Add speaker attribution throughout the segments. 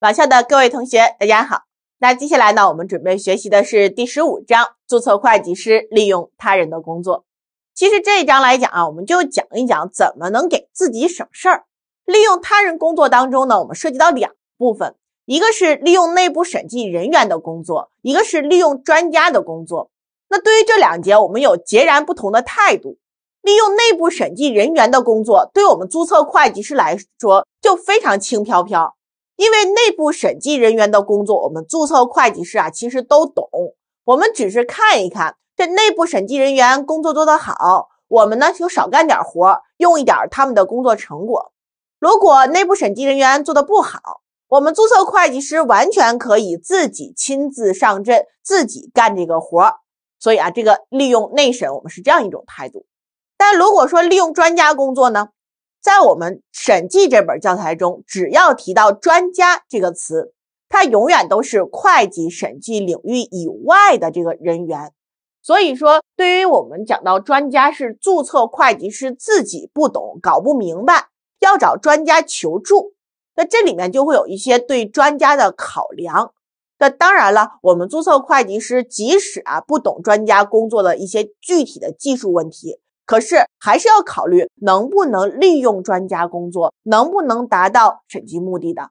Speaker 1: 网校的各位同学，大家好。那接下来呢，我们准备学习的是第十五章注册会计师利用他人的工作。其实这一章来讲啊，我们就讲一讲怎么能给自己省事儿。利用他人工作当中呢，我们涉及到两部分，一个是利用内部审计人员的工作，一个是利用专家的工作。那对于这两节，我们有截然不同的态度。利用内部审计人员的工作，对我们注册会计师来说就非常轻飘飘。因为内部审计人员的工作，我们注册会计师啊其实都懂，我们只是看一看。这内部审计人员工作做得好，我们呢就少干点活，用一点他们的工作成果。如果内部审计人员做的不好，我们注册会计师完全可以自己亲自上阵，自己干这个活。所以啊，这个利用内审我们是这样一种态度。但如果说利用专家工作呢？在我们审计这本教材中，只要提到“专家”这个词，它永远都是会计审计领域以外的这个人员。所以说，对于我们讲到专家是注册会计师自己不懂、搞不明白，要找专家求助，那这里面就会有一些对专家的考量。那当然了，我们注册会计师即使啊不懂专家工作的一些具体的技术问题。可是还是要考虑能不能利用专家工作，能不能达到审计目的的。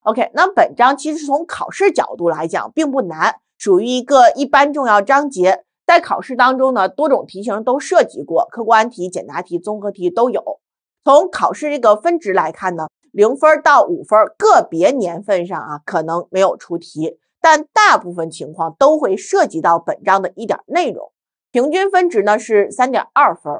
Speaker 1: OK，那本章其实从考试角度来讲并不难，属于一个一般重要章节，在考试当中呢，多种题型都涉及过，客观题、简答题、综合题都有。从考试这个分值来看呢，零分到五分，个别年份上啊可能没有出题，但大部分情况都会涉及到本章的一点内容。平均分值呢是三点二分。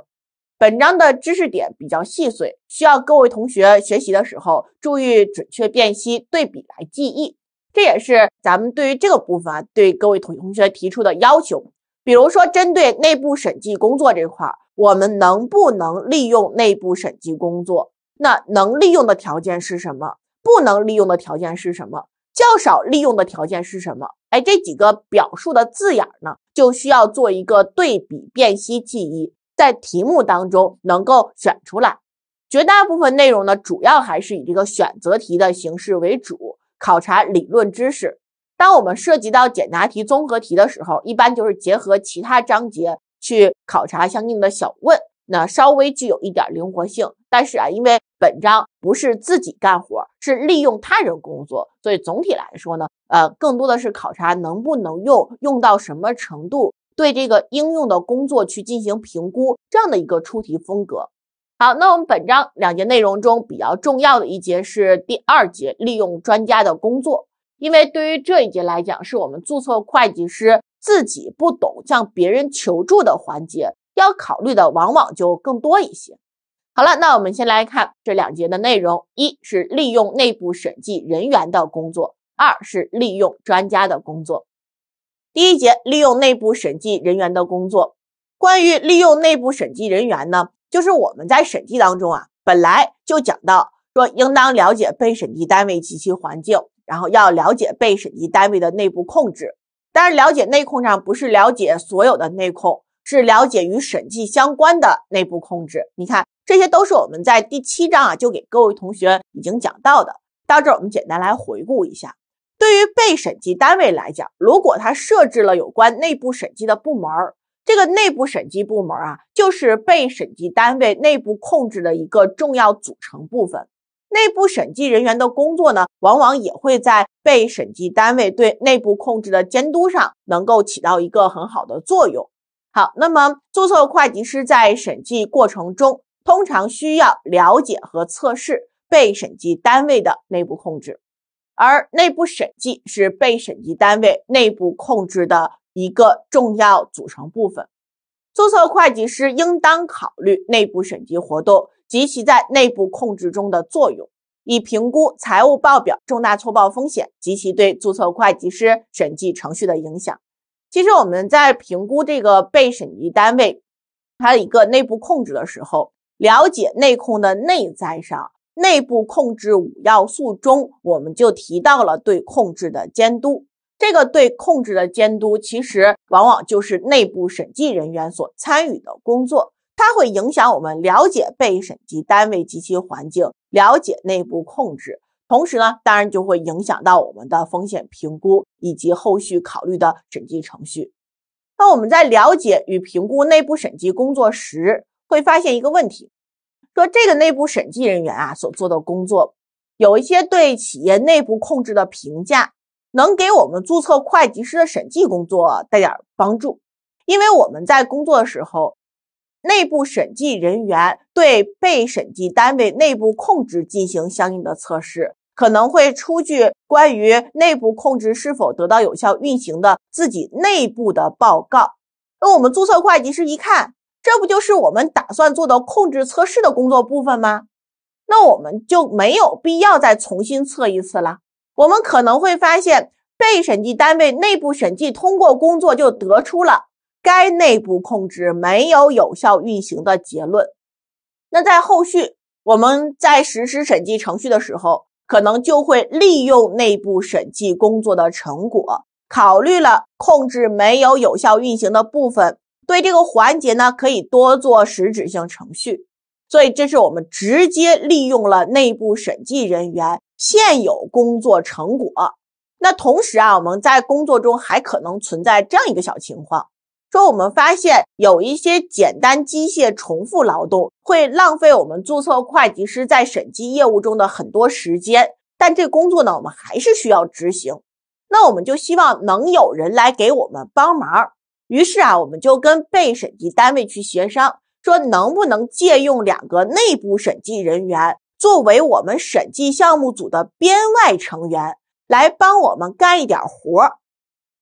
Speaker 1: 本章的知识点比较细碎，需要各位同学学习的时候注意准确辨析、对比来记忆。这也是咱们对于这个部分啊，对各位同同学提出的要求。比如说，针对内部审计工作这块，我们能不能利用内部审计工作？那能利用的条件是什么？不能利用的条件是什么？较少利用的条件是什么？哎，这几个表述的字眼儿呢？就需要做一个对比辨析记忆，在题目当中能够选出来。绝大部分内容呢，主要还是以这个选择题的形式为主，考察理论知识。当我们涉及到简答题、综合题的时候，一般就是结合其他章节去考察相应的小问，那稍微具有一点灵活性。但是啊，因为。本章不是自己干活，是利用他人工作，所以总体来说呢，呃，更多的是考察能不能用，用到什么程度，对这个应用的工作去进行评估这样的一个出题风格。好，那我们本章两节内容中比较重要的一节是第二节，利用专家的工作，因为对于这一节来讲，是我们注册会计师自己不懂向别人求助的环节，要考虑的往往就更多一些。好了，那我们先来看这两节的内容。一是利用内部审计人员的工作，二是利用专家的工作。第一节，利用内部审计人员的工作。关于利用内部审计人员呢，就是我们在审计当中啊，本来就讲到说，应当了解被审计单位及其环境，然后要了解被审计单位的内部控制。但是了解内控上，不是了解所有的内控。是了解与审计相关的内部控制。你看，这些都是我们在第七章啊就给各位同学已经讲到的。到这儿，我们简单来回顾一下。对于被审计单位来讲，如果他设置了有关内部审计的部门，这个内部审计部门啊，就是被审计单位内部控制的一个重要组成部分。内部审计人员的工作呢，往往也会在被审计单位对内部控制的监督上能够起到一个很好的作用。好，那么注册会计师在审计过程中，通常需要了解和测试被审计单位的内部控制，而内部审计是被审计单位内部控制的一个重要组成部分。注册会计师应当考虑内部审计活动及其在内部控制中的作用，以评估财务报表重大错报风险及其对注册会计师审计程序的影响。其实我们在评估这个被审计单位它一个内部控制的时候，了解内控的内在上，内部控制五要素中，我们就提到了对控制的监督。这个对控制的监督，其实往往就是内部审计人员所参与的工作，它会影响我们了解被审计单位及其环境，了解内部控制。同时呢，当然就会影响到我们的风险评估以及后续考虑的审计程序。那我们在了解与评估内部审计工作时，会发现一个问题：说这个内部审计人员啊所做的工作，有一些对企业内部控制的评价，能给我们注册会计师的审计工作带点帮助，因为我们在工作的时候。内部审计人员对被审计单位内部控制进行相应的测试，可能会出具关于内部控制是否得到有效运行的自己内部的报告。那我们注册会计师一看，这不就是我们打算做的控制测试的工作部分吗？那我们就没有必要再重新测一次了。我们可能会发现，被审计单位内部审计通过工作就得出了。该内部控制没有有效运行的结论。那在后续我们在实施审计程序的时候，可能就会利用内部审计工作的成果，考虑了控制没有有效运行的部分，对这个环节呢，可以多做实质性程序。所以，这是我们直接利用了内部审计人员现有工作成果。那同时啊，我们在工作中还可能存在这样一个小情况。说我们发现有一些简单机械重复劳动会浪费我们注册会计师在审计业务中的很多时间，但这工作呢，我们还是需要执行。那我们就希望能有人来给我们帮忙。于是啊，我们就跟被审计单位去协商，说能不能借用两个内部审计人员作为我们审计项目组的编外成员，来帮我们干一点活儿。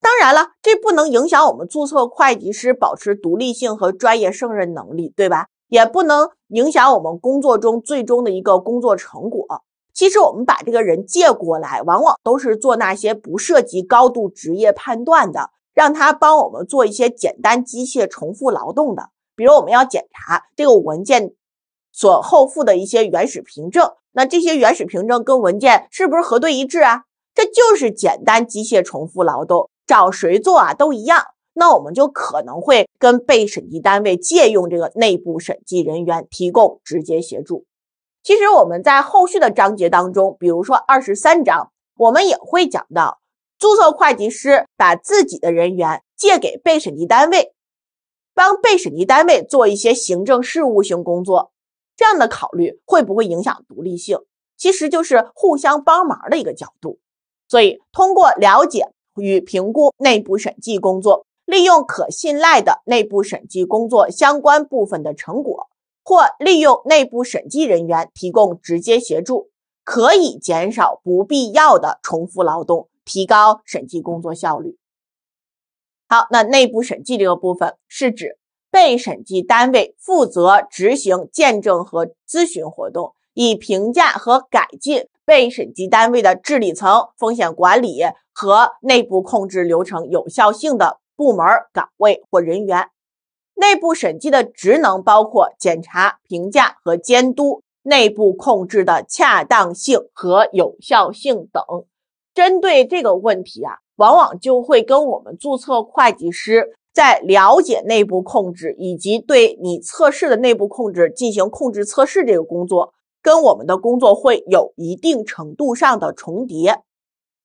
Speaker 1: 当然了，这不能影响我们注册会计师保持独立性和专业胜任能力，对吧？也不能影响我们工作中最终的一个工作成果。其实我们把这个人借过来，往往都是做那些不涉及高度职业判断的，让他帮我们做一些简单、机械、重复劳动的。比如我们要检查这个文件所后附的一些原始凭证，那这些原始凭证跟文件是不是核对一致啊？这就是简单、机械、重复劳动。找谁做啊，都一样。那我们就可能会跟被审计单位借用这个内部审计人员，提供直接协助。其实我们在后续的章节当中，比如说二十三章，我们也会讲到注册会计师把自己的人员借给被审计单位，帮被审计单位做一些行政事务性工作，这样的考虑会不会影响独立性？其实就是互相帮忙的一个角度。所以通过了解。与评估内部审计工作，利用可信赖的内部审计工作相关部分的成果，或利用内部审计人员提供直接协助，可以减少不必要的重复劳动，提高审计工作效率。好，那内部审计这个部分是指被审计单位负责执行鉴证和咨询活动，以评价和改进被审计单位的治理层风险管理。和内部控制流程有效性的部门、岗位或人员，内部审计的职能包括检查、评价和监督内部控制的恰当性和有效性等。针对这个问题啊，往往就会跟我们注册会计师在了解内部控制以及对你测试的内部控制进行控制测试这个工作，跟我们的工作会有一定程度上的重叠。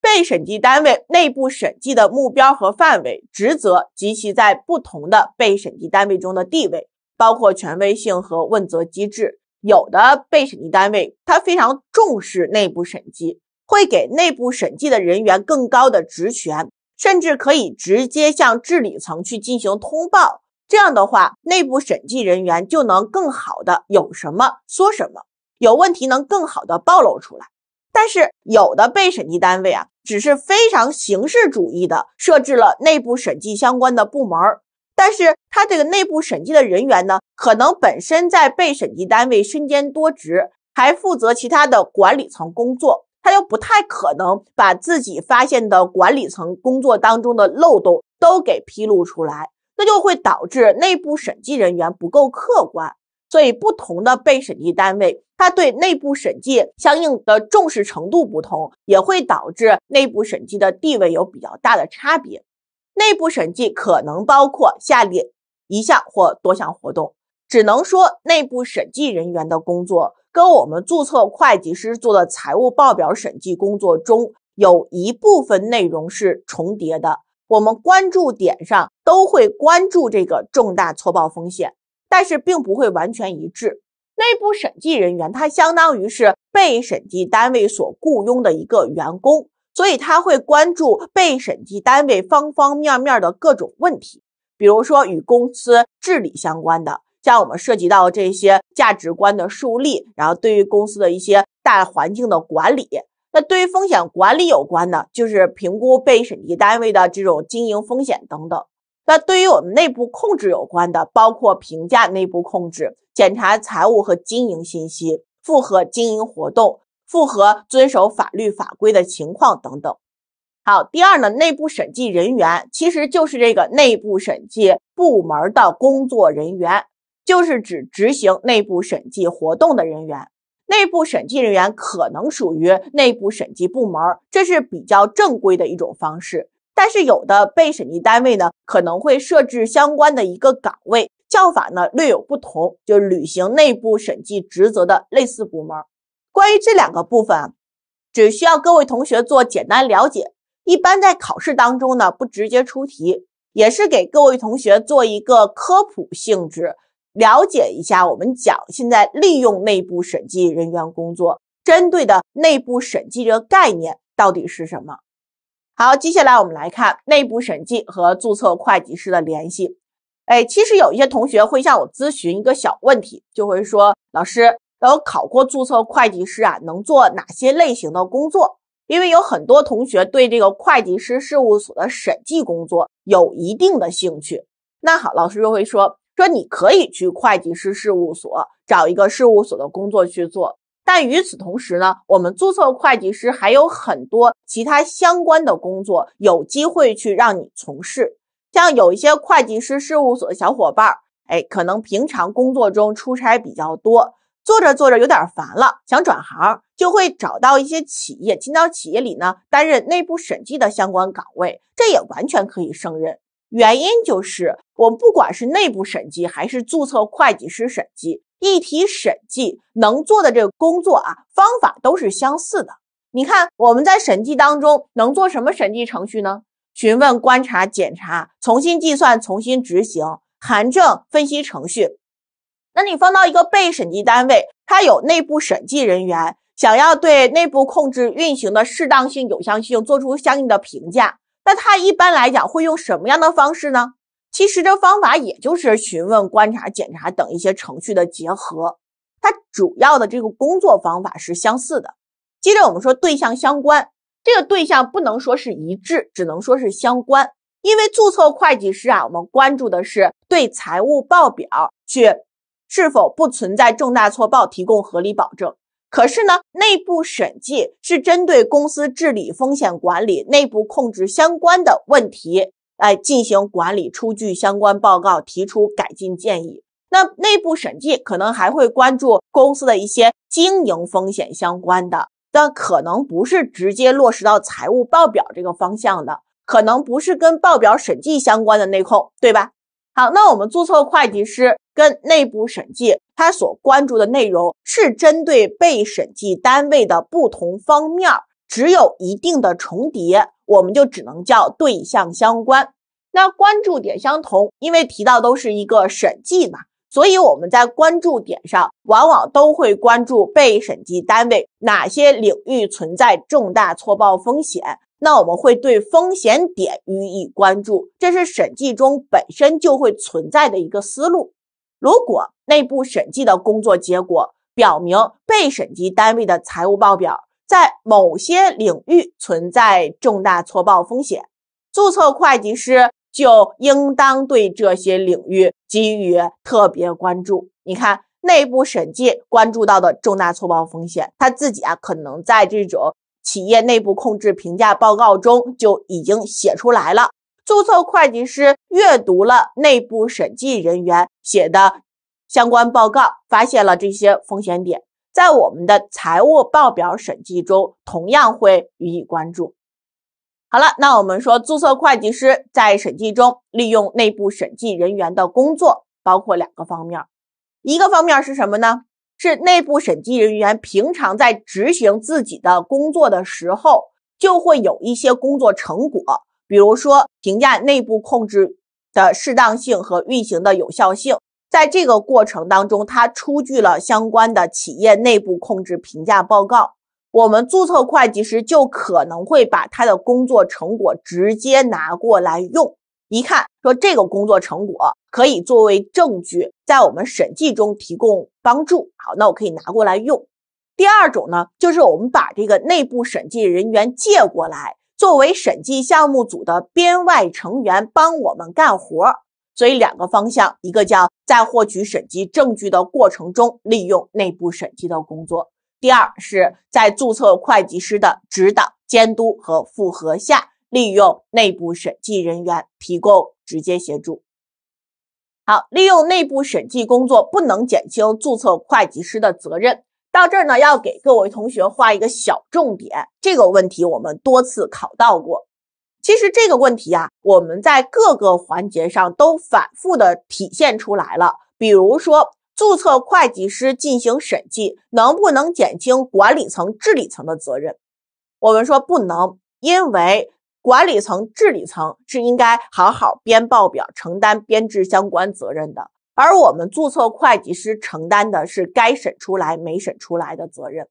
Speaker 1: 被审计单位内部审计的目标和范围、职责及其在不同的被审计单位中的地位，包括权威性和问责机制。有的被审计单位，它非常重视内部审计，会给内部审计的人员更高的职权，甚至可以直接向治理层去进行通报。这样的话，内部审计人员就能更好的有什么说什么，有问题能更好的暴露出来。但是有的被审计单位啊，只是非常形式主义的设置了内部审计相关的部门但是他这个内部审计的人员呢，可能本身在被审计单位身兼多职，还负责其他的管理层工作，他又不太可能把自己发现的管理层工作当中的漏洞都给披露出来，那就会导致内部审计人员不够客观，所以不同的被审计单位。它对内部审计相应的重视程度不同，也会导致内部审计的地位有比较大的差别。内部审计可能包括下列一项或多项活动。只能说内部审计人员的工作跟我们注册会计师做的财务报表审计工作中有一部分内容是重叠的，我们关注点上都会关注这个重大错报风险，但是并不会完全一致。内部审计人员，他相当于是被审计单位所雇佣的一个员工，所以他会关注被审计单位方方面面的各种问题，比如说与公司治理相关的，像我们涉及到这些价值观的树立，然后对于公司的一些大环境的管理，那对于风险管理有关的，就是评估被审计单位的这种经营风险等等。那对于我们内部控制有关的，包括评价内部控制、检查财务和经营信息、复核经营活动、复核遵守法律法规的情况等等。好，第二呢，内部审计人员其实就是这个内部审计部门的工作人员，就是指执行内部审计活动的人员。内部审计人员可能属于内部审计部门，这是比较正规的一种方式。但是有的被审计单位呢，可能会设置相关的一个岗位，叫法呢略有不同，就是履行内部审计职责的类似部门。关于这两个部分，只需要各位同学做简单了解，一般在考试当中呢不直接出题，也是给各位同学做一个科普性质，了解一下我们讲现在利用内部审计人员工作针对的内部审计这个概念到底是什么。好，接下来我们来看内部审计和注册会计师的联系。哎，其实有一些同学会向我咨询一个小问题，就会说：“老师，我考过注册会计师啊，能做哪些类型的工作？”因为有很多同学对这个会计师事务所的审计工作有一定的兴趣。那好，老师就会说：“说你可以去会计师事务所找一个事务所的工作去做。”但与此同时呢，我们注册会计师还有很多其他相关的工作有机会去让你从事。像有一些会计师事务所的小伙伴，哎，可能平常工作中出差比较多，做着做着有点烦了，想转行，就会找到一些企业，进到企业里呢，担任内部审计的相关岗位，这也完全可以胜任。原因就是，我们不管是内部审计还是注册会计师审计。一体审计能做的这个工作啊，方法都是相似的。你看，我们在审计当中能做什么审计程序呢？询问、观察、检查、重新计算、重新执行、函证、分析程序。那你放到一个被审计单位，它有内部审计人员，想要对内部控制运行的适当性、有效性做出相应的评价，那它一般来讲会用什么样的方式呢？其实这方法也就是询问、观察、检查等一些程序的结合，它主要的这个工作方法是相似的。接着我们说对象相关，这个对象不能说是一致，只能说是相关。因为注册会计师啊，我们关注的是对财务报表去是否不存在重大错报提供合理保证。可是呢，内部审计是针对公司治理、风险管理、内部控制相关的问题。来进行管理，出具相关报告，提出改进建议。那内部审计可能还会关注公司的一些经营风险相关的，但可能不是直接落实到财务报表这个方向的，可能不是跟报表审计相关的内控，对吧？好，那我们注册会计师跟内部审计他所关注的内容是针对被审计单位的不同方面儿，只有一定的重叠。我们就只能叫对象相关。那关注点相同，因为提到都是一个审计嘛，所以我们在关注点上往往都会关注被审计单位哪些领域存在重大错报风险。那我们会对风险点予以关注，这是审计中本身就会存在的一个思路。如果内部审计的工作结果表明被审计单位的财务报表，在某些领域存在重大错报风险，注册会计师就应当对这些领域给予特别关注。你看，内部审计关注到的重大错报风险，他自己啊，可能在这种企业内部控制评价报告中就已经写出来了。注册会计师阅读了内部审计人员写的相关报告，发现了这些风险点。在我们的财务报表审计中，同样会予以关注。好了，那我们说注册会计师在审计中利用内部审计人员的工作，包括两个方面。一个方面是什么呢？是内部审计人员平常在执行自己的工作的时候，就会有一些工作成果，比如说评价内部控制的适当性和运行的有效性。在这个过程当中，他出具了相关的企业内部控制评价报告，我们注册会计师就可能会把他的工作成果直接拿过来用，一看说这个工作成果可以作为证据，在我们审计中提供帮助。好，那我可以拿过来用。第二种呢，就是我们把这个内部审计人员借过来，作为审计项目组的编外成员，帮我们干活。所以两个方向，一个叫在获取审计证据的过程中利用内部审计的工作；第二是在注册会计师的指导、监督和复核下，利用内部审计人员提供直接协助。好，利用内部审计工作不能减轻注册会计师的责任。到这儿呢，要给各位同学画一个小重点，这个问题我们多次考到过。其实这个问题啊，我们在各个环节上都反复的体现出来了。比如说，注册会计师进行审计，能不能减轻管理层治理层的责任？我们说不能，因为管理层治理层是应该好好编报表，承担编制相关责任的，而我们注册会计师承担的是该审出来没审出来的责任。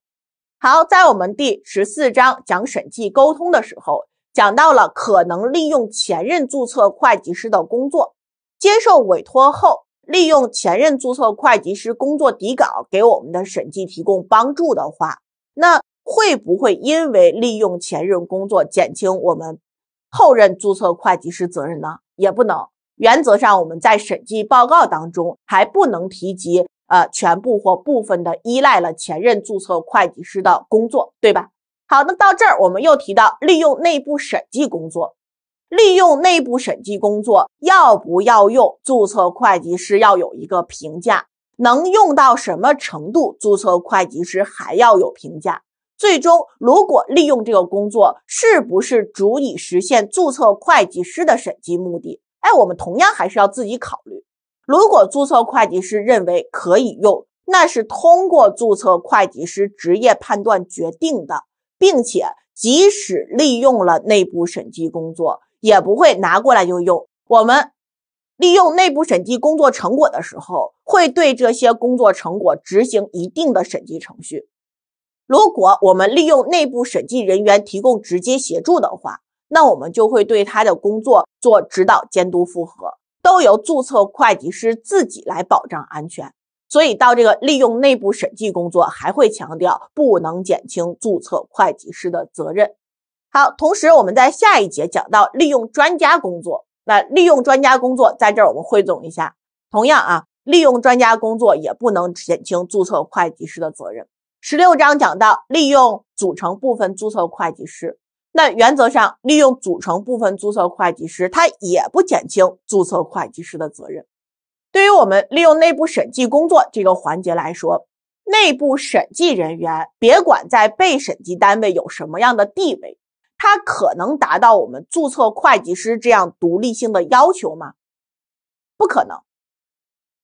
Speaker 1: 好，在我们第十四章讲审计沟通的时候。讲到了可能利用前任注册会计师的工作，接受委托后利用前任注册会计师工作底稿给我们的审计提供帮助的话，那会不会因为利用前任工作减轻我们后任注册会计师责任呢？也不能，原则上我们在审计报告当中还不能提及呃全部或部分的依赖了前任注册会计师的工作，对吧？好，那到这儿，我们又提到利用内部审计工作。利用内部审计工作要不要用注册会计师要有一个评价，能用到什么程度，注册会计师还要有评价。最终，如果利用这个工作是不是足以实现注册会计师的审计目的？哎，我们同样还是要自己考虑。如果注册会计师认为可以用，那是通过注册会计师职业判断决定的。并且，即使利用了内部审计工作，也不会拿过来就用。我们利用内部审计工作成果的时候，会对这些工作成果执行一定的审计程序。如果我们利用内部审计人员提供直接协助的话，那我们就会对他的工作做指导、监督、复核，都由注册会计师自己来保障安全。所以到这个利用内部审计工作，还会强调不能减轻注册会计师的责任。好，同时我们在下一节讲到利用专家工作，那利用专家工作在这儿我们汇总一下，同样啊，利用专家工作也不能减轻注册会计师的责任。十六章讲到利用组成部分注册会计师，那原则上利用组成部分注册会计师，他也不减轻注册会计师的责任。对于我们利用内部审计工作这个环节来说，内部审计人员别管在被审计单位有什么样的地位，他可能达到我们注册会计师这样独立性的要求吗？不可能，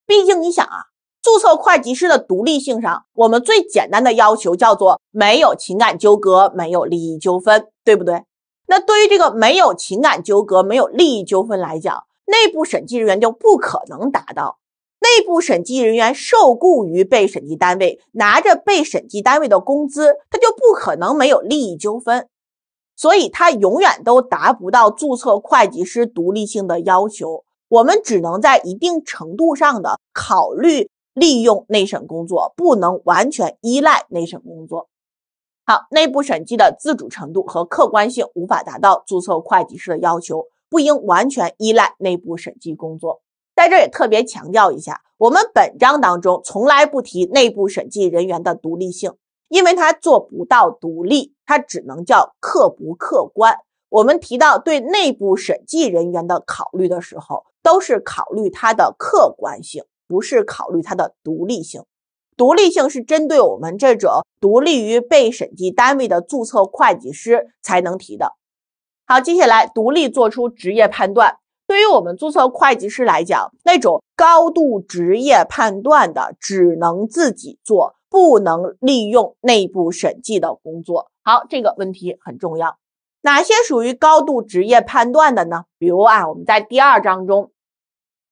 Speaker 1: 毕竟你想啊，注册会计师的独立性上，我们最简单的要求叫做没有情感纠葛，没有利益纠纷，对不对？那对于这个没有情感纠葛、没有利益纠纷来讲，内部审计人员就不可能达到。内部审计人员受雇于被审计单位，拿着被审计单位的工资，他就不可能没有利益纠纷，所以他永远都达不到注册会计师独立性的要求。我们只能在一定程度上的考虑利用内审工作，不能完全依赖内审工作。好，内部审计的自主程度和客观性无法达到注册会计师的要求。不应完全依赖内部审计工作，在这也特别强调一下，我们本章当中从来不提内部审计人员的独立性，因为他做不到独立，他只能叫客不客观。我们提到对内部审计人员的考虑的时候，都是考虑他的客观性，不是考虑他的独立性。独立性是针对我们这种独立于被审计单位的注册会计师才能提的。好，接下来独立做出职业判断，对于我们注册会计师来讲，那种高度职业判断的只能自己做，不能利用内部审计的工作。好，这个问题很重要。哪些属于高度职业判断的呢？比如啊，我们在第二章中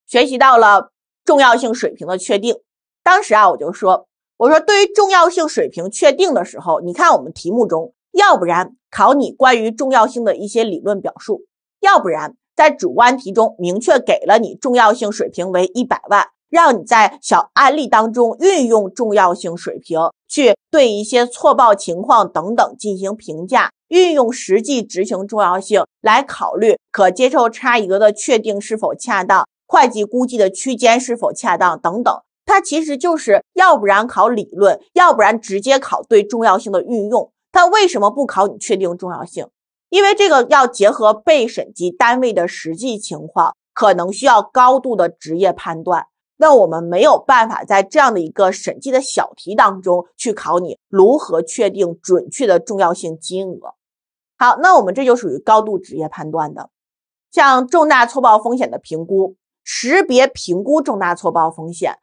Speaker 1: 学习到了重要性水平的确定，当时啊我就说，我说对于重要性水平确定的时候，你看我们题目中，要不然。考你关于重要性的一些理论表述，要不然在主观题中明确给了你重要性水平为一百万，让你在小案例当中运用重要性水平去对一些错报情况等等进行评价，运用实际执行重要性来考虑可接受差异额的确定是否恰当，会计估计的区间是否恰当等等。它其实就是要不然考理论，要不然直接考对重要性的运用。它为什么不考你确定重要性？因为这个要结合被审计单位的实际情况，可能需要高度的职业判断。那我们没有办法在这样的一个审计的小题当中去考你如何确定准确的重要性金额。好，那我们这就属于高度职业判断的，像重大错报风险的评估、识别、评估重大错报风险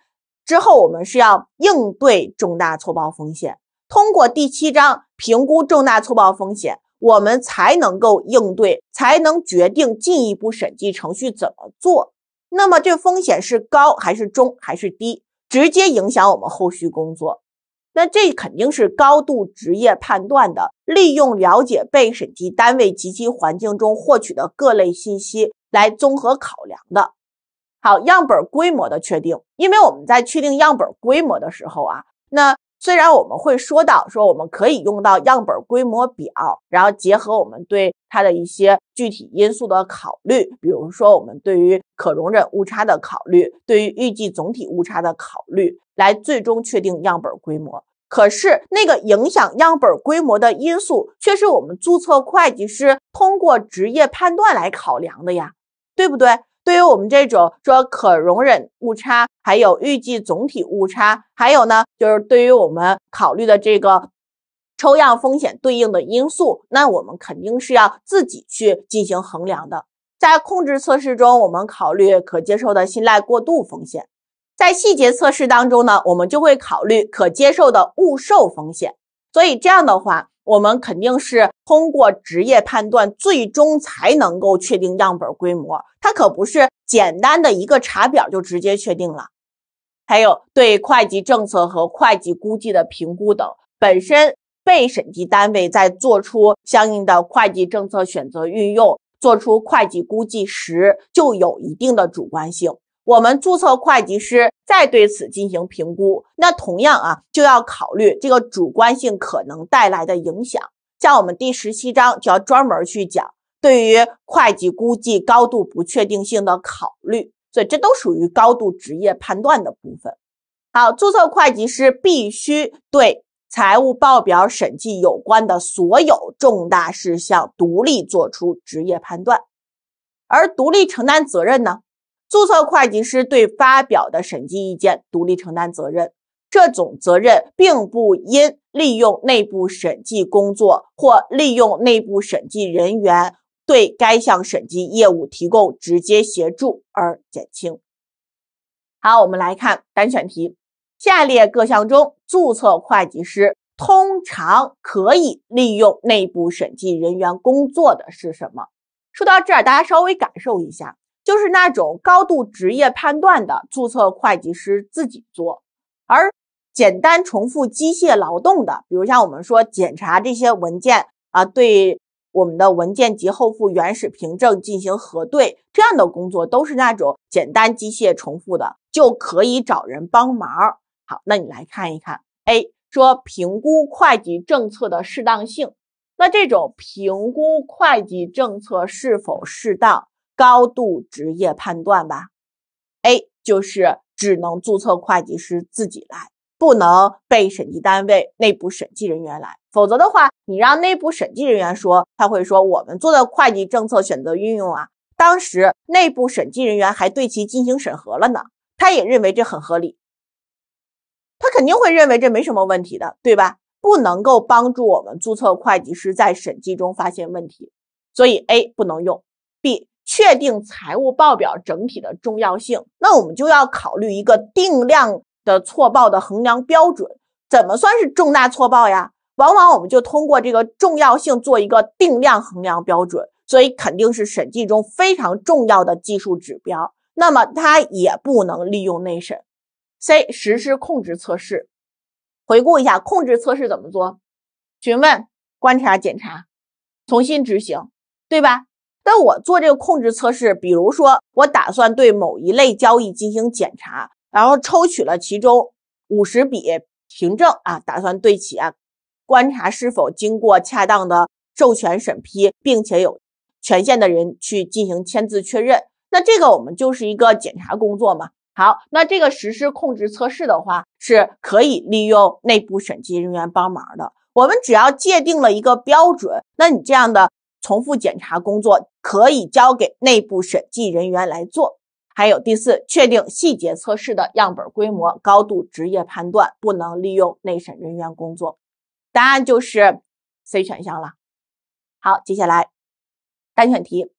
Speaker 1: 之后，我们是要应对重大错报风险，通过第七章。评估重大错报风险，我们才能够应对，才能决定进一步审计程序怎么做。那么这风险是高还是中还是低，直接影响我们后续工作。那这肯定是高度职业判断的，利用了解被审计单位及其环境中获取的各类信息来综合考量的。好，样本规模的确定，因为我们在确定样本规模的时候啊，那。虽然我们会说到说我们可以用到样本规模表，然后结合我们对它的一些具体因素的考虑，比如说我们对于可容忍误差的考虑，对于预计总体误差的考虑，来最终确定样本规模。可是那个影响样本规模的因素，却是我们注册会计师通过职业判断来考量的呀，对不对？对于我们这种说可容忍误差，还有预计总体误差，还有呢，就是对于我们考虑的这个抽样风险对应的因素，那我们肯定是要自己去进行衡量的。在控制测试中，我们考虑可接受的信赖过度风险；在细节测试当中呢，我们就会考虑可接受的误受风险。所以这样的话。我们肯定是通过职业判断，最终才能够确定样本规模，它可不是简单的一个查表就直接确定了。还有对会计政策和会计估计的评估等，本身被审计单位在做出相应的会计政策选择运用、做出会计估计时，就有一定的主观性。我们注册会计师再对此进行评估，那同样啊，就要考虑这个主观性可能带来的影响。像我们第十七章就要专门去讲对于会计估计高度不确定性的考虑，所以这都属于高度职业判断的部分。好，注册会计师必须对财务报表审计有关的所有重大事项独立做出职业判断，而独立承担责任呢？注册会计师对发表的审计意见独立承担责任，这种责任并不因利用内部审计工作或利用内部审计人员对该项审计业务提供直接协助而减轻。好，我们来看单选题，下列各项中，注册会计师通常可以利用内部审计人员工作的是什么？说到这儿，大家稍微感受一下。就是那种高度职业判断的注册会计师自己做，而简单重复机械劳动的，比如像我们说检查这些文件啊，对我们的文件及后附原始凭证进行核对这样的工作，都是那种简单机械重复的，就可以找人帮忙。好，那你来看一看，A 说评估会计政策的适当性，那这种评估会计政策是否适当？高度职业判断吧，A 就是只能注册会计师自己来，不能被审计单位内部审计人员来，否则的话，你让内部审计人员说，他会说我们做的会计政策选择运用啊，当时内部审计人员还对其进行审核了呢，他也认为这很合理，他肯定会认为这没什么问题的，对吧？不能够帮助我们注册会计师在审计中发现问题，所以 A 不能用，B。确定财务报表整体的重要性，那我们就要考虑一个定量的错报的衡量标准，怎么算是重大错报呀？往往我们就通过这个重要性做一个定量衡量标准，所以肯定是审计中非常重要的技术指标。那么它也不能利用内审。C 实施控制测试，回顾一下控制测试怎么做？询问、观察、检查、重新执行，对吧？那我做这个控制测试，比如说我打算对某一类交易进行检查，然后抽取了其中五十笔凭证啊，打算对其啊观察是否经过恰当的授权审批，并且有权限的人去进行签字确认。那这个我们就是一个检查工作嘛。好，那这个实施控制测试的话，是可以利用内部审计人员帮忙的。我们只要界定了一个标准，那你这样的。重复检查工作可以交给内部审计人员来做，还有第四，确定细节测试的样本规模高度职业判断，不能利用内审人员工作。答案就是 C 选项了。好，接下来单选题，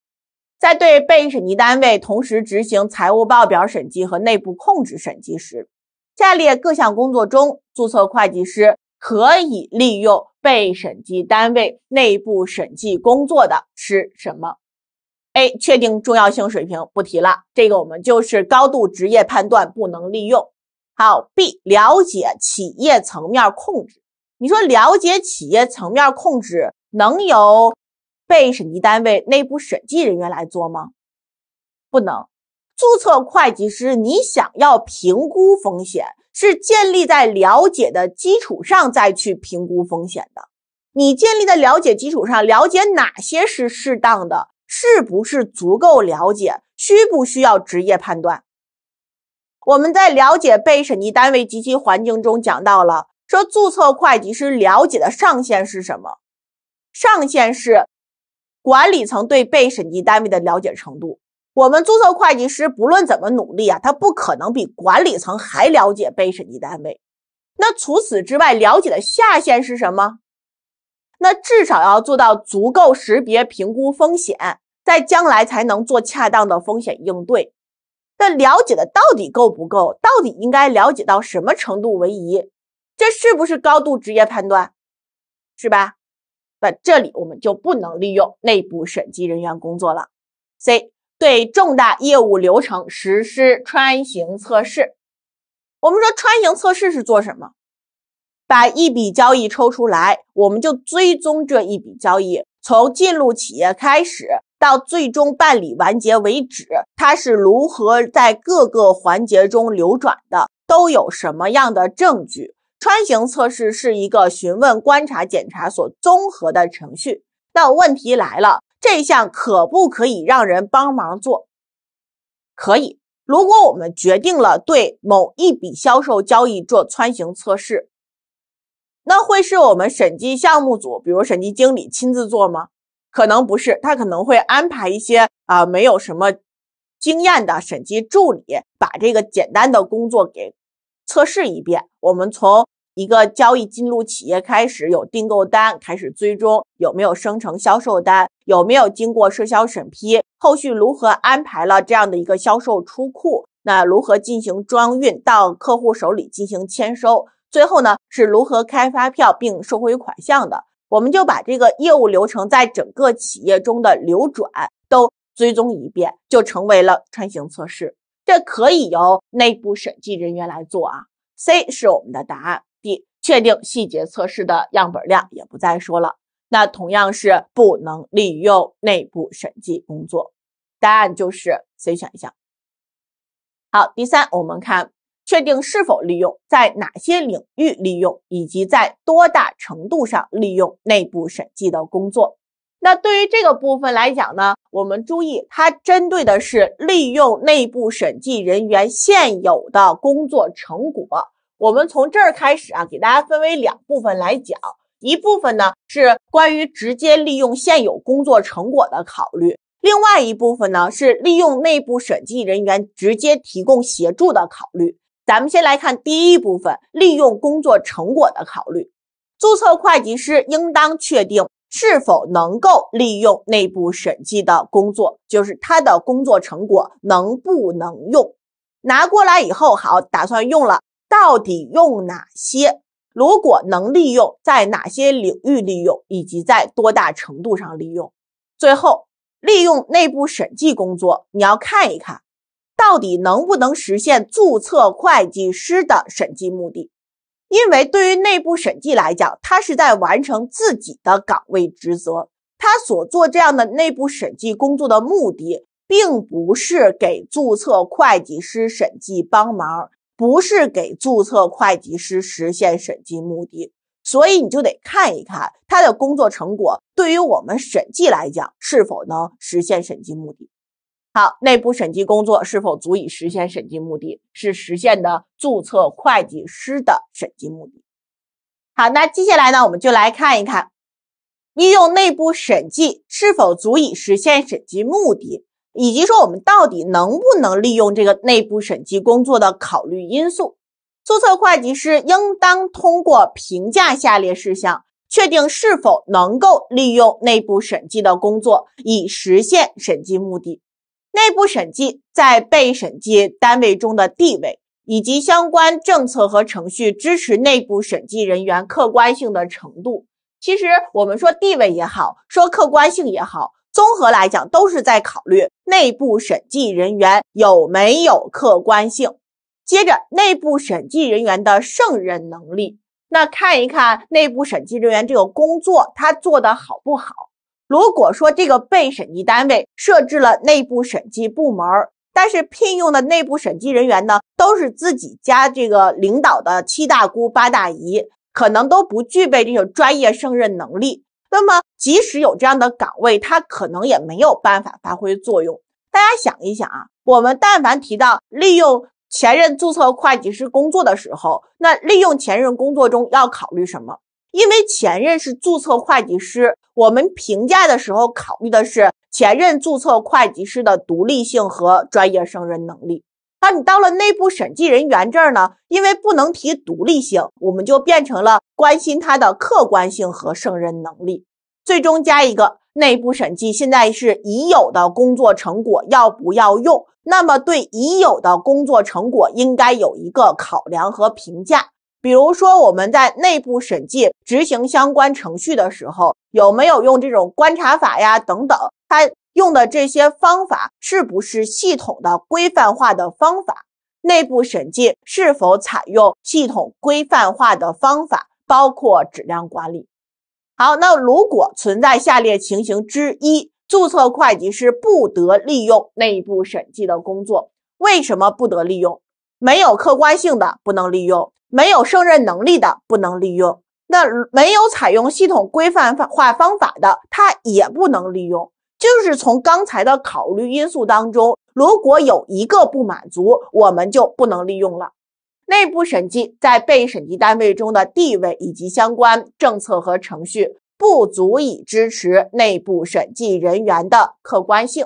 Speaker 1: 在对被审计单位同时执行财务报表审计和内部控制审计时，下列各项工作中，注册会计师可以利用。被审计单位内部审计工作的是什么？A. 确定重要性水平不提了，这个我们就是高度职业判断，不能利用。好，B. 了解企业层面控制。你说了解企业层面控制，能由被审计单位内部审计人员来做吗？不能。注册会计师，你想要评估风险？是建立在了解的基础上再去评估风险的。你建立在了解基础上，了解哪些是适当的，是不是足够了解，需不需要职业判断？我们在了解被审计单位及其环境中讲到了，说注册会计师了解的上限是什么？上限是管理层对被审计单位的了解程度。我们注册会计师不论怎么努力啊，他不可能比管理层还了解被审计单位。那除此之外，了解的下限是什么？那至少要做到足够识别、评估风险，在将来才能做恰当的风险应对。那了解的到底够不够？到底应该了解到什么程度为宜？这是不是高度职业判断？是吧？那这里我们就不能利用内部审计人员工作了。C。对重大业务流程实施穿行测试。我们说穿行测试是做什么？把一笔交易抽出来，我们就追踪这一笔交易从进入企业开始到最终办理完结为止，它是如何在各个环节中流转的，都有什么样的证据？穿行测试是一个询问、观察、检查所综合的程序。那问题来了。这项可不可以让人帮忙做？可以。如果我们决定了对某一笔销售交易做穿行测试，那会是我们审计项目组，比如审计经理亲自做吗？可能不是，他可能会安排一些啊没有什么经验的审计助理把这个简单的工作给测试一遍。我们从。一个交易进入企业开始有订购单，开始追踪有没有生成销售单，有没有经过赊销审批，后续如何安排了这样的一个销售出库，那如何进行装运到客户手里进行签收，最后呢是如何开发票并收回款项的？我们就把这个业务流程在整个企业中的流转都追踪一遍，就成为了穿行测试。这可以由内部审计人员来做啊。C 是我们的答案。确定细节测试的样本量也不再说了，那同样是不能利用内部审计工作，答案就是 C 选项。好，第三，我们看确定是否利用，在哪些领域利用，以及在多大程度上利用内部审计的工作。那对于这个部分来讲呢，我们注意它针对的是利用内部审计人员现有的工作成果。我们从这儿开始啊，给大家分为两部分来讲。一部分呢是关于直接利用现有工作成果的考虑，另外一部分呢是利用内部审计人员直接提供协助的考虑。咱们先来看第一部分，利用工作成果的考虑。注册会计师应当确定是否能够利用内部审计的工作，就是他的工作成果能不能用。拿过来以后，好，打算用了。到底用哪些？如果能利用，在哪些领域利用，以及在多大程度上利用？最后，利用内部审计工作，你要看一看到底能不能实现注册会计师的审计目的。因为对于内部审计来讲，他是在完成自己的岗位职责，他所做这样的内部审计工作的目的，并不是给注册会计师审计帮忙。不是给注册会计师实现审计目的，所以你就得看一看他的工作成果对于我们审计来讲是否能实现审计目的。好，内部审计工作是否足以实现审计目的是实现的注册会计师的审计目的。好，那接下来呢，我们就来看一看利用内部审计是否足以实现审计目的。以及说我们到底能不能利用这个内部审计工作的考虑因素？注册会计师应当通过评价下列事项，确定是否能够利用内部审计的工作以实现审计目的：内部审计在被审计单位中的地位，以及相关政策和程序支持内部审计人员客观性的程度。其实我们说地位也好，说客观性也好。综合来讲，都是在考虑内部审计人员有没有客观性，接着内部审计人员的胜任能力。那看一看内部审计人员这个工作他做的好不好。如果说这个被审计单位设置了内部审计部门，但是聘用的内部审计人员呢，都是自己家这个领导的七大姑八大姨，可能都不具备这种专业胜任能力。那么，即使有这样的岗位，它可能也没有办法发挥作用。大家想一想啊，我们但凡提到利用前任注册会计师工作的时候，那利用前任工作中要考虑什么？因为前任是注册会计师，我们评价的时候考虑的是前任注册会计师的独立性和专业胜任能力。那你到了内部审计人员这儿呢？因为不能提独立性，我们就变成了关心他的客观性和胜任能力。最终加一个内部审计，现在是已有的工作成果要不要用？那么对已有的工作成果应该有一个考量和评价。比如说我们在内部审计执行相关程序的时候，有没有用这种观察法呀？等等，它。用的这些方法是不是系统的规范化的方法？内部审计是否采用系统规范化的方法，包括质量管理？好，那如果存在下列情形之一，注册会计师不得利用内部审计的工作。为什么不得利用？没有客观性的不能利用，没有胜任能力的不能利用，那没有采用系统规范化方法的，他也不能利用。就是从刚才的考虑因素当中，如果有一个不满足，我们就不能利用了。内部审计在被审计单位中的地位以及相关政策和程序，不足以支持内部审计人员的客观性。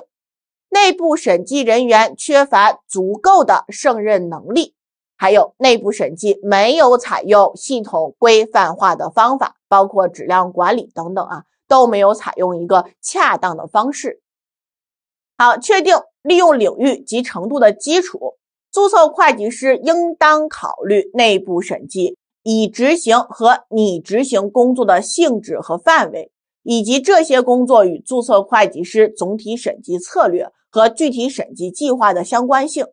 Speaker 1: 内部审计人员缺乏足够的胜任能力，还有内部审计没有采用系统规范化的方法，包括质量管理等等啊。都没有采用一个恰当的方式。好，确定利用领域及程度的基础，注册会计师应当考虑内部审计已执行和拟执行工作的性质和范围，以及这些工作与注册会计师总体审计策略和具体审计计划的相关性，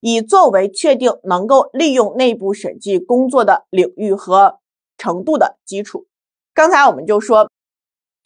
Speaker 1: 以作为确定能够利用内部审计工作的领域和程度的基础。刚才我们就说。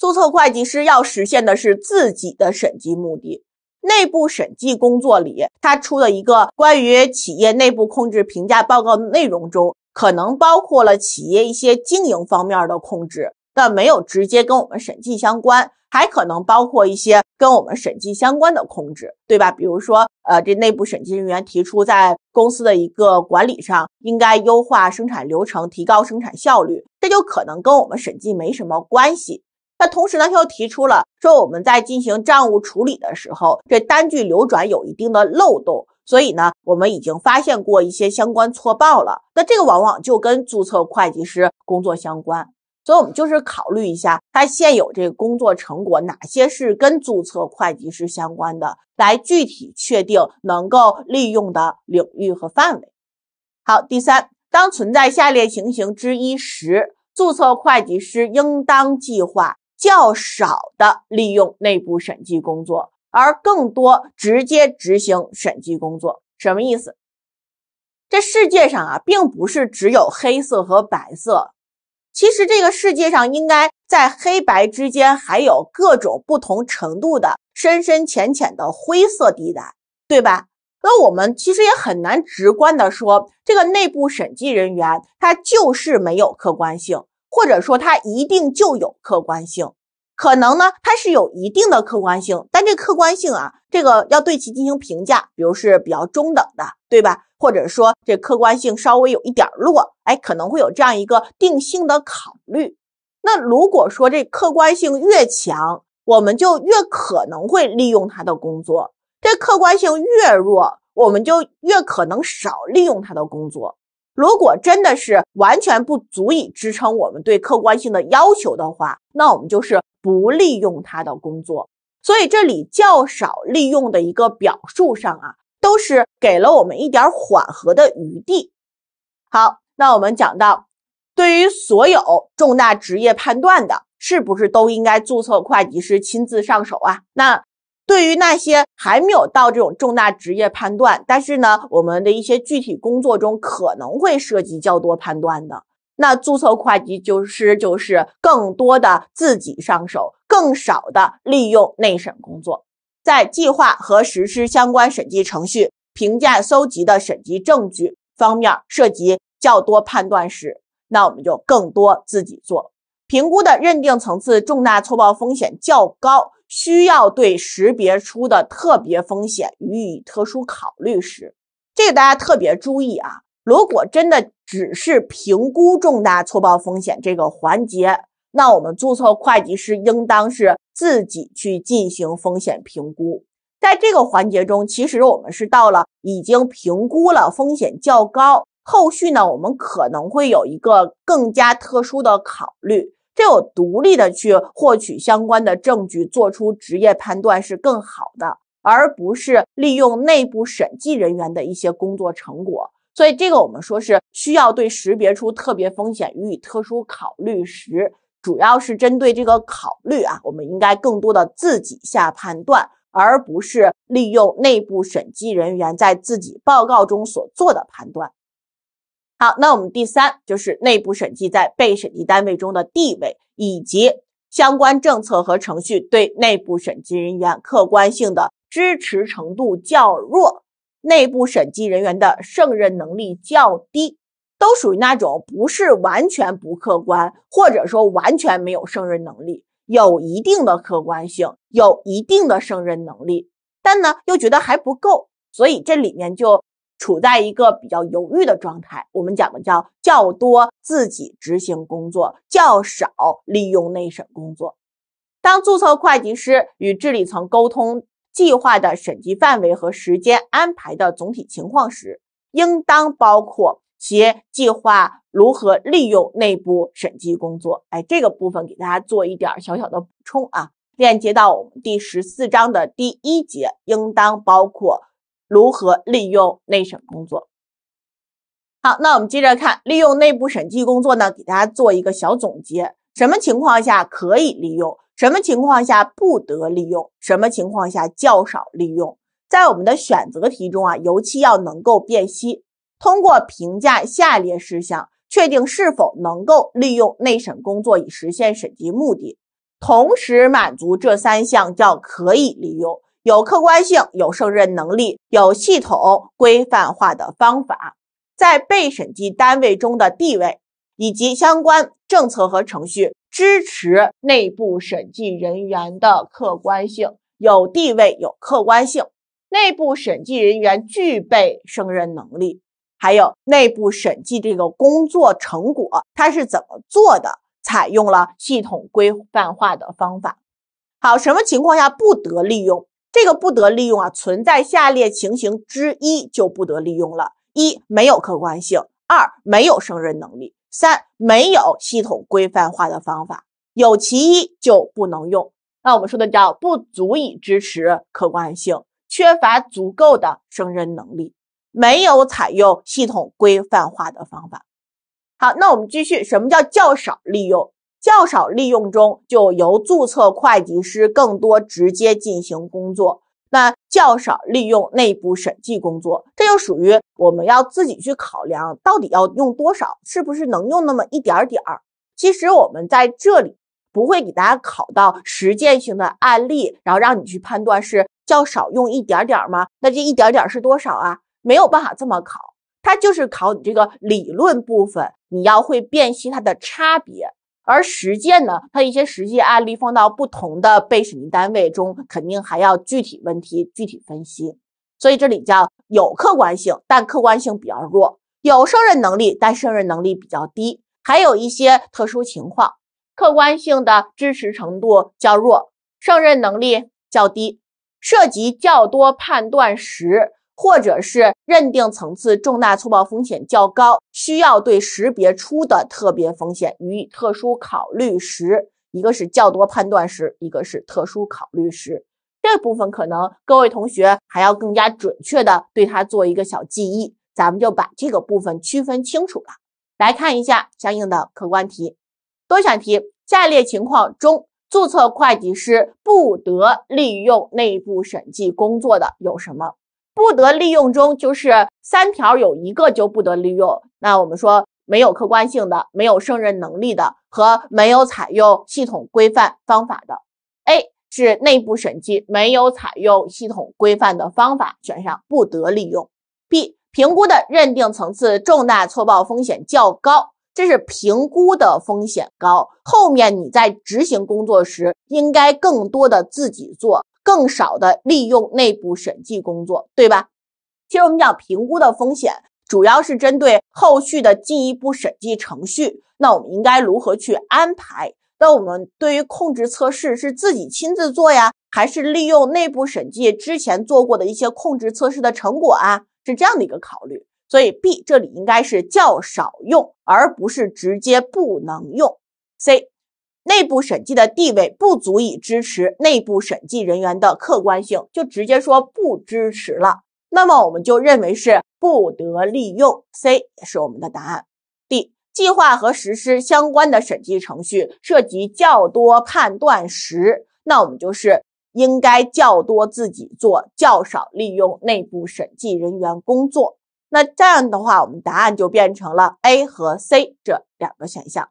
Speaker 1: 注册会计师要实现的是自己的审计目的。内部审计工作里，他出的一个关于企业内部控制评价报告的内容中，可能包括了企业一些经营方面的控制，但没有直接跟我们审计相关；还可能包括一些跟我们审计相关的控制，对吧？比如说，呃，这内部审计人员提出，在公司的一个管理上，应该优化生产流程，提高生产效率，这就可能跟我们审计没什么关系。那同时呢，他又提出了说，我们在进行账务处理的时候，这单据流转有一定的漏洞，所以呢，我们已经发现过一些相关错报了。那这个往往就跟注册会计师工作相关，所以我们就是考虑一下他现有这个工作成果，哪些是跟注册会计师相关的，来具体确定能够利用的领域和范围。好，第三，当存在下列情形之一时，注册会计师应当计划。较少的利用内部审计工作，而更多直接执行审计工作，什么意思？这世界上啊，并不是只有黑色和白色，其实这个世界上应该在黑白之间还有各种不同程度的深深浅浅的灰色地带，对吧？那我们其实也很难直观的说，这个内部审计人员他就是没有客观性。或者说它一定就有客观性，可能呢它是有一定的客观性，但这客观性啊，这个要对其进行评价，比如是比较中等的，对吧？或者说这客观性稍微有一点弱，哎，可能会有这样一个定性的考虑。那如果说这客观性越强，我们就越可能会利用他的工作；这客观性越弱，我们就越可能少利用他的工作。如果真的是完全不足以支撑我们对客观性的要求的话，那我们就是不利用他的工作。所以这里较少利用的一个表述上啊，都是给了我们一点缓和的余地。好，那我们讲到，对于所有重大职业判断的，是不是都应该注册会计师亲自上手啊？那。对于那些还没有到这种重大职业判断，但是呢，我们的一些具体工作中可能会涉及较多判断的，那注册会计师就是就是更多的自己上手，更少的利用内审工作，在计划和实施相关审计程序、评价搜集的审计证据方面涉及较多判断时，那我们就更多自己做评估的认定层次重大错报风险较高。需要对识别出的特别风险予以特殊考虑时，这个大家特别注意啊！如果真的只是评估重大错报风险这个环节，那我们注册会计师应当是自己去进行风险评估。在这个环节中，其实我们是到了已经评估了风险较高，后续呢，我们可能会有一个更加特殊的考虑。只有独立的去获取相关的证据，做出职业判断是更好的，而不是利用内部审计人员的一些工作成果。所以，这个我们说是需要对识别出特别风险予以特殊考虑时，主要是针对这个考虑啊，我们应该更多的自己下判断，而不是利用内部审计人员在自己报告中所做的判断。好，那我们第三就是内部审计在被审计单位中的地位，以及相关政策和程序对内部审计人员客观性的支持程度较弱，内部审计人员的胜任能力较低，都属于那种不是完全不客观，或者说完全没有胜任能力，有一定的客观性，有一定的胜任能力，但呢又觉得还不够，所以这里面就。处在一个比较犹豫的状态，我们讲的叫较多自己执行工作，较少利用内审工作。当注册会计师与治理层沟通计划的审计范围和时间安排的总体情况时，应当包括其计划如何利用内部审计工作。哎，这个部分给大家做一点小小的补充啊，链接到我们第十四章的第一节，应当包括。如何利用内审工作？好，那我们接着看利用内部审计工作呢？给大家做一个小总结：什么情况下可以利用？什么情况下不得利用？什么情况下较少利用？在我们的选择题中啊，尤其要能够辨析。通过评价下列事项，确定是否能够利用内审工作以实现审计目的，同时满足这三项叫可以利用。有客观性，有胜任能力，有系统规范化的方法，在被审计单位中的地位，以及相关政策和程序支持内部审计人员的客观性。有地位，有客观性，内部审计人员具备胜任能力，还有内部审计这个工作成果，它是怎么做的？采用了系统规范化的方法。好，什么情况下不得利用？这个不得利用啊！存在下列情形之一就不得利用了：一、没有客观性；二、没有胜任能力；三、没有系统规范化的方法。有其一就不能用。那我们说的叫不足以支持客观性，缺乏足够的胜任能力，没有采用系统规范化的方法。好，那我们继续，什么叫较少利用？较少利用中，就由注册会计师更多直接进行工作。那较少利用内部审计工作，这就属于我们要自己去考量，到底要用多少，是不是能用那么一点点儿？其实我们在这里不会给大家考到实践性的案例，然后让你去判断是较少用一点点儿吗？那这一点点儿是多少啊？没有办法这么考，它就是考你这个理论部分，你要会辨析它的差别。而实践呢，它一些实际案例放到不同的被审计单位中，肯定还要具体问题具体分析。所以这里叫有客观性，但客观性比较弱；有胜任能力，但胜任能力比较低。还有一些特殊情况，客观性的支持程度较弱，胜任能力较低，涉及较多判断时。或者是认定层次重大错报风险较高，需要对识别出的特别风险予以特殊考虑时，一个是较多判断时，一个是特殊考虑时。这部分可能各位同学还要更加准确的对它做一个小记忆，咱们就把这个部分区分清楚了。来看一下相应的客观题、多选题。下列情况中，注册会计师不得利用内部审计工作的有什么？不得利用中就是三条有一个就不得利用。那我们说没有客观性的、没有胜任能力的和没有采用系统规范方法的。A 是内部审计没有采用系统规范的方法，选上不得利用。B 评估的认定层次重大错报风险较高，这是评估的风险高，后面你在执行工作时应该更多的自己做。更少的利用内部审计工作，对吧？其实我们讲评估的风险，主要是针对后续的进一步审计程序。那我们应该如何去安排？那我们对于控制测试是自己亲自做呀，还是利用内部审计之前做过的一些控制测试的成果啊？是这样的一个考虑。所以 B 这里应该是较少用，而不是直接不能用。C 内部审计的地位不足以支持内部审计人员的客观性，就直接说不支持了。那么我们就认为是不得利用，C 也是我们的答案。D 计划和实施相关的审计程序涉及较多判断时，那我们就是应该较多自己做，较少利用内部审计人员工作。那这样的话，我们答案就变成了 A 和 C 这两个选项。